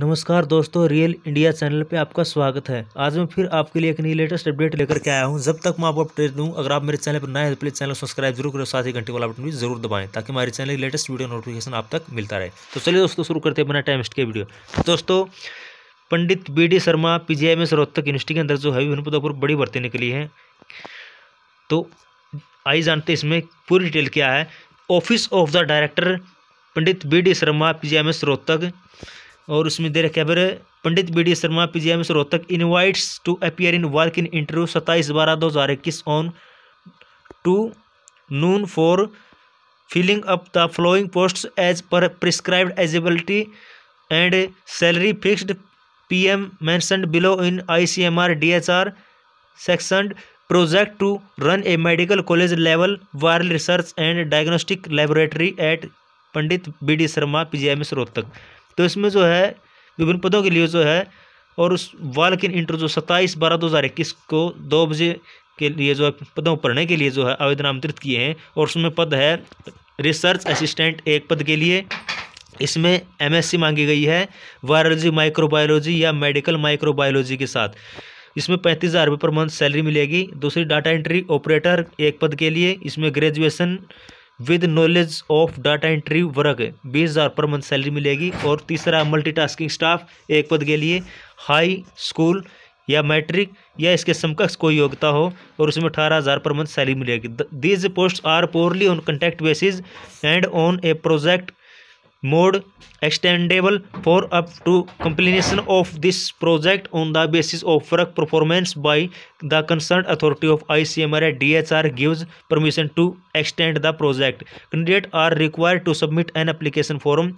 नमस्कार दोस्तों real India channel पे आपका स्वागत है आज मैं फिर आपके लिए एक नई लेटेस्ट अपडेट लेकर के आया हूँ जब तक मैं आपको अपडेट दूँ अगर आप मेरे चैनल पर नए हैं तो प्लीज़ चैनल सब्सक्राइब जरूर करो साथ ही घंटे वाला बटन भी जरूर दबाएं ताकि हमारे चैनल की लेटेस्ट वीडियो नोटिफिकेशन आप तक मिलता रहे तो चलिए दोस्तों शुरू करते हैं अपना टाइम के वीडियो दोस्तों Pandit B D Sharma P G M S Rohtak university के अंदर जो है विभिन्न पदों पर बड़ी भर्ती निकली है तो आई जानते इसमें पूरी डिटेल क्या है office of the director Pandit B D Sharma P G M S Rohtak और उसमें दे रखे बेरे Pandit B D Sharma P G M S Rohtak invites to appear in work in interview सत्ताईस बारह दो हज़ार इक्कीस on two noon for filling up the following post as per prescribed eligibility and salary fixed P M mentioned below in I C M R D H R section project to run a medical college level viral research and diagnostic laboratory at Pandit B D Sharma P G M S Rohtak तो इसमें जो है विभिन्न पदों के लिए जो है और उस वालकिन इंटर जो सत्ताईस बारह दो हज़ार इक्कीस को दो बजे के लिए जो है पदों पढ़ने के लिए जो है आवेदन आमंत्रित किए हैं और उसमें पद है रिसर्च असिस्टेंट एक पद के लिए इसमें एमएससी मांगी गई है वायरोलॉजी माइक्रोबायोलॉजी या मेडिकल माइक्रोबायोलॉजी के साथ इसमें पैंतीस हज़ार रुपये पर मंथ सैलरी मिलेगी दूसरी डाटा एंट्री ऑपरेटर एक पद के लिए इसमें graduation with knowledge of data entry work बीस हज़ार पर मंथ सैलरी मिलेगी और तीसरा मल्टीटास्किंग स्टाफ एक पद के लिए हाई स्कूल या मैट्रिक या इसके समकक्ष कोई योग्यता हो और उसमें अठारह हज़ार पर मंथ सैलरी मिलेगी these post are purely on contact basis and on a project mode extendable for up to completion of this project on the basis of work performance by the concern authority of ICMR C DHR gives permission to extend the project candidate are required to submit an application form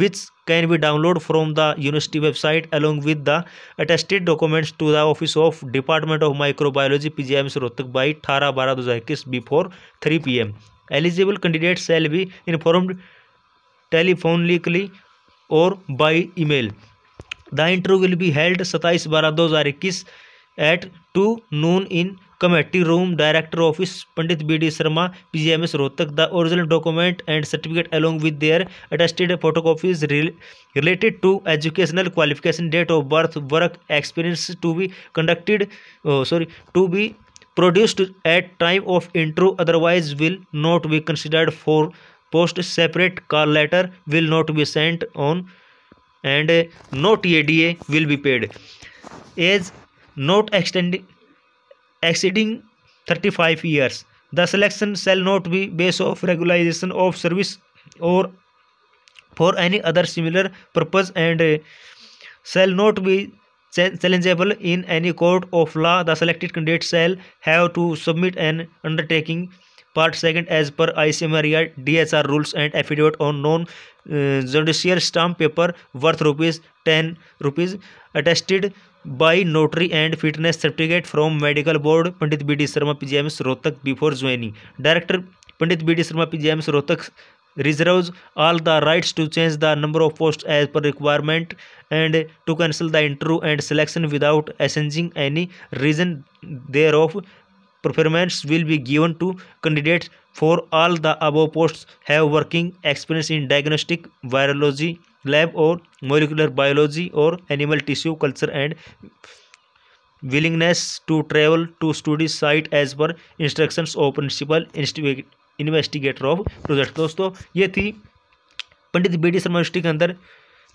which can be download from the university website along with the attested documents to the office of department of microbiology P G M Rohtak by अठारह बारह दो हज़ार इक्कीस before three P M eligible candidate shall be informed telephonically और by email the interview will be held सत्ताईस बारह दो हज़ार इक्कीस at two noon in committee room director office Pandit B D Sharma P G M S Rohtak the original document and certificate along with their attested photo copies related to educational qualification date of birth work experience to be conducted sorry to be produced at time of interview otherwise will not be considered for post separate call letter will not be sent on and note A D A will be paid as not extending exceeding thirty five years the selection shall not be base of regularization of service और for any other similar purpose and shall not be challengeable in any court of law the selected candidate shall have to submit an undertaking part second as per I C M R D या R rules and affidavit on non judicial stamp paper worth rupees ten rupees attested by notary and fitness certificate from medical board Pandit B D Sharma P Rohtak before joining director Pandit B D Sharma P Rohtak reserve all the rights to change the number of post as पर requirement and to cancel the interview and selection without assigning any reason thereof performance will be given to candidate for all the above post have working experience in diagnostic virology lab और molecular biology और animal tissue culture and willingness to travel to study site as per instruction of principal investigator of project दोस्तों ये थी Pandit B D Sharma university के अंदर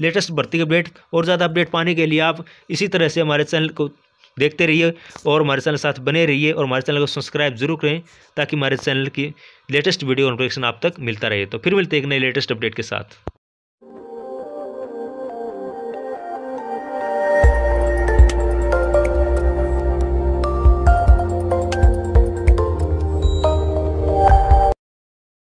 latest भर्ती update और ज़्यादा अपडेट पाने के लिए आप इसी तरह से हमारे चैनल को देखते रहिए और हमारे चैनल के साथ बने रहिए और हमारे चैनल को सब्सक्राइब जरूर करें ताकि हमारे चैनल की लेटेस्ट वीडियो नोटिफिकेशन आप तक मिलता रहे तो फिर मिलते हैं एक नए लेटेस्ट अपडेट के साथ